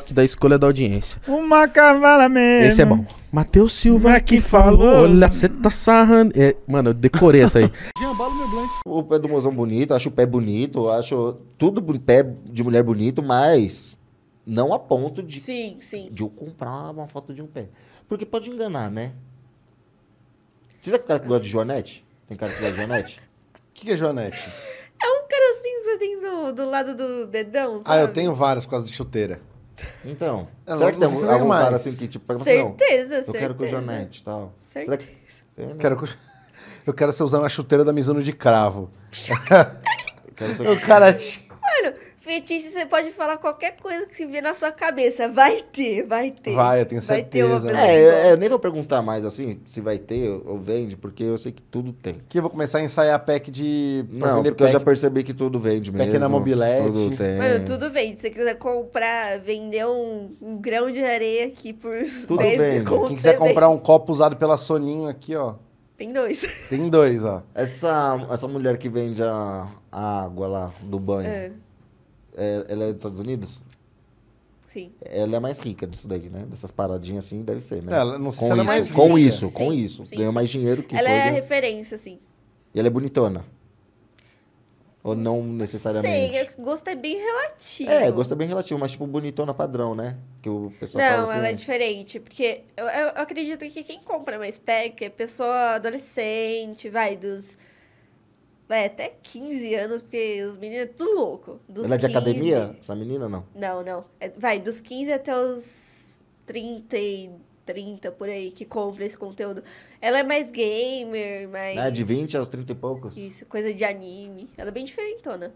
TikTok da escolha da audiência. Uma cavala mesmo. Esse é bom. Matheus Silva é que, falou. Olha, você tá sarrando. É, mano, eu decorei essa aí. o pé do mozão bonito, acho o pé bonito, acho tudo pé de mulher bonito, mas não a ponto de, sim, sim. de eu comprar uma foto de um pé. Porque pode enganar, né? Você que o cara que gosta de Joanete? Tem cara que gosta de Joanete? O que, que é Joanete? É um caracinho assim, que você tem do, do lado do dedão, sabe? Ah, eu tenho vários por causa de chuteira. Então, é, será que tem algum, algum cara assim que, tipo, pega certeza, assim, não, eu quero com o Janete e tal. Certeza. Será que... Eu né? quero, eu quero ser usando a chuteira da Mizuno de cravo. eu quero ser... O cara... Fetiche, você pode falar qualquer coisa que se vê na sua cabeça. Vai ter, vai ter. Vai, eu tenho certeza. é, é eu nem vou perguntar mais assim se vai ter ou vende, porque eu sei que tudo tem. Que eu vou começar a ensaiar pack de. Não, porque pack, eu já percebi que tudo vende pack mesmo. Pequena na mobilete. Tudo tem. Mano, tudo vende. Se você quiser comprar, vender um, um grão de areia aqui por. Tudo vende. Quem quiser vende. É comprar um copo usado pela Soninho aqui, ó. Tem dois. Tem dois, ó. Essa, essa mulher que vende a, a água lá do banho. É. É, ela é dos Estados Unidos? Sim. Ela é mais rica disso daí, né? Dessas paradinhas assim, deve ser, né? Ela, não sei com se ela é isso, é mais rica. Com isso, com sim, isso. Sim, Ganhou mais dinheiro que Ela é a referência, assim. E ela é bonitona? Ou não necessariamente? Sei, gosto é bem relativo. É, gosto é bem relativo, mas tipo bonitona padrão, né? Que o pessoal Não, assim, ela é diferente, porque eu, eu, acredito que quem compra mais pack é pessoa adolescente, vai, dos é, até 15 anos, porque os meninos é tudo louco. Dos Ela é de 15... academia? Essa menina não? Não, não. É, vai, dos 15 até os 30 e 30 por aí que compra esse conteúdo. Ela é mais gamer, mais. É, de 20 aos 30 e poucos? Isso, coisa de anime. Ela é bem diferentona.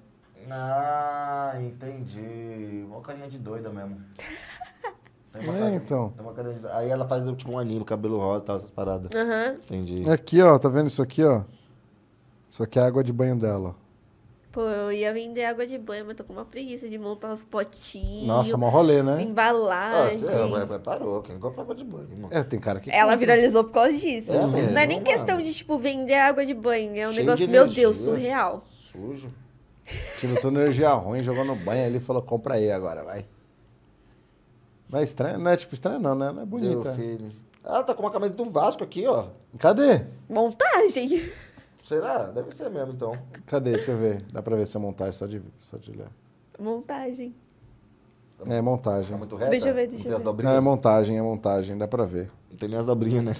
Ah, entendi. Uma carinha de doida mesmo. Tem uma é, carinha, então. Tem uma carinha de... Aí ela faz tipo um anime, cabelo rosa e tal, essas paradas. Aham. Uhum. Entendi. Aqui, ó, tá vendo isso aqui, ó? Só que é a água de banho dela. Pô, eu ia vender água de banho, mas tô com uma preguiça de montar os potinhos. Nossa, mó rolê, né? Embalagem. você ah, é, parou, quem compra água de banho? Mano? É, tem cara que. Ela viralizou por causa disso. É, mesmo, não é nem questão de, tipo, vender água de banho. É um Cheio negócio, de meu Deus, surreal. Sujo. Tinha toda energia ruim, jogou no banho ali e falou: compra aí agora, vai. Não é estranho, não é tipo estranho, não, né? Não é bonita. Meu filho. Ela ah, tá com uma camisa do Vasco aqui, ó. Cadê? Montagem. Será? Deve ser mesmo, então. Cadê? Deixa eu ver. Dá pra ver se é montagem, só de, só de ler Montagem. É montagem. Tá muito reta? Deixa eu ver, deixa tem eu as ver. dobrinhas? Não, é montagem, é montagem. Dá pra ver. Não tem nem as dobrinhas, né?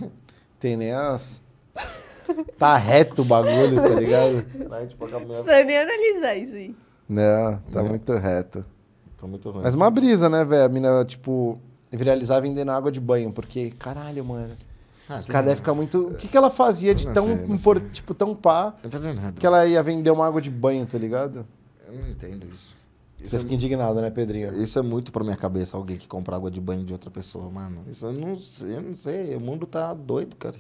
Tem nem as... Tá reto o bagulho, tá ligado? Tipo, Precisa nem analisar isso aí. Não, tá muito reto. tá muito ruim. Mas uma brisa, né, velho? A mina, tipo, viralizar vendendo água de banho, porque, caralho, mano. Ah, Os caras devem ficar muito. O que, que ela fazia de tão, sei, tipo, tão pá? fazia nada. Que ela ia vender uma água de banho, tá ligado? Eu não entendo isso. Isso Você é fica indignado, né, Pedrinho? Isso é muito pra minha cabeça, alguém que compra água de banho de outra pessoa, mano. Isso eu não sei, eu não sei. O mundo tá doido, cara.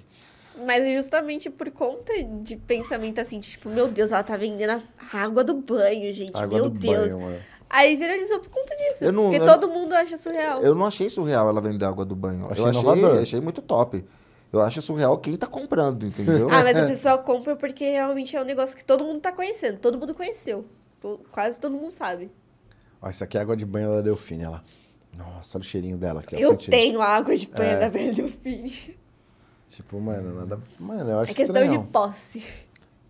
Mas é justamente por conta de pensamento assim, de, tipo, meu Deus, ela tá vendendo a água do banho, gente. Água meu do Deus. Banho, mano. Aí viralizou por conta disso. não, porque todo mundo acha surreal. Eu não achei surreal ela vender água do banho. Achei eu achei, achei muito top. Eu acho surreal quem tá comprando, entendeu? ah, mas o é. pessoal compra porque realmente é um negócio que todo mundo tá conhecendo, todo mundo conheceu. quase todo mundo sabe. Ó, isso aqui é água de banho da Delfine, olha lá. Nossa, olha o cheirinho dela aqui. Ó, eu tenho água de banho é. da Delfine. Tipo, mano, nada. Mano, eu acho que. É questão estranhão. de posse.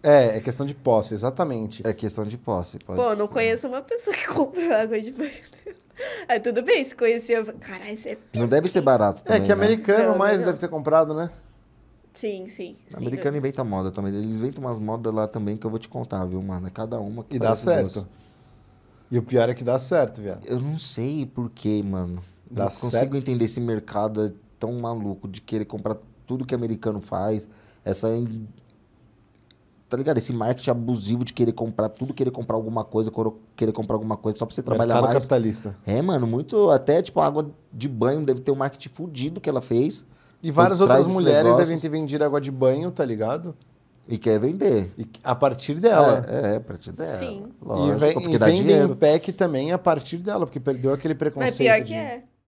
É, é questão de posse, exatamente. É questão de posse. Pode Pô, ser. não conheço uma pessoa que compra água de banho dela. É tudo bem, se conheceu. Caralho, isso é. Não deve ser barato. Também, é que né? americano não, mais não. deve ter comprado, né? Sim, sim. Americano inventa moda também. Né? Eles inventam umas modas lá também que eu vou te contar, viu, mano? É cada uma que E dá certo. E o pior é que dá certo, viado. Eu não sei por quê, mano. Dá não certo. consigo entender esse mercado é tão maluco de querer comprar tudo que americano faz. Essa tá ligado? Esse marketing abusivo de querer comprar tudo, querer comprar alguma coisa, querer comprar alguma coisa só pra você trabalhar Mercado mais. capitalista. É, mano, muito. Até, tipo, a água de banho deve ter um marketing fudido que ela fez. E várias outras mulheres negócios. devem ter vendido água de banho, tá ligado? E quer vender. E a partir dela. É, é a partir dela. Sim. Lógico, e, vem, e vendem o pack também a partir dela, porque perdeu aquele preconceito. É pior de... que é.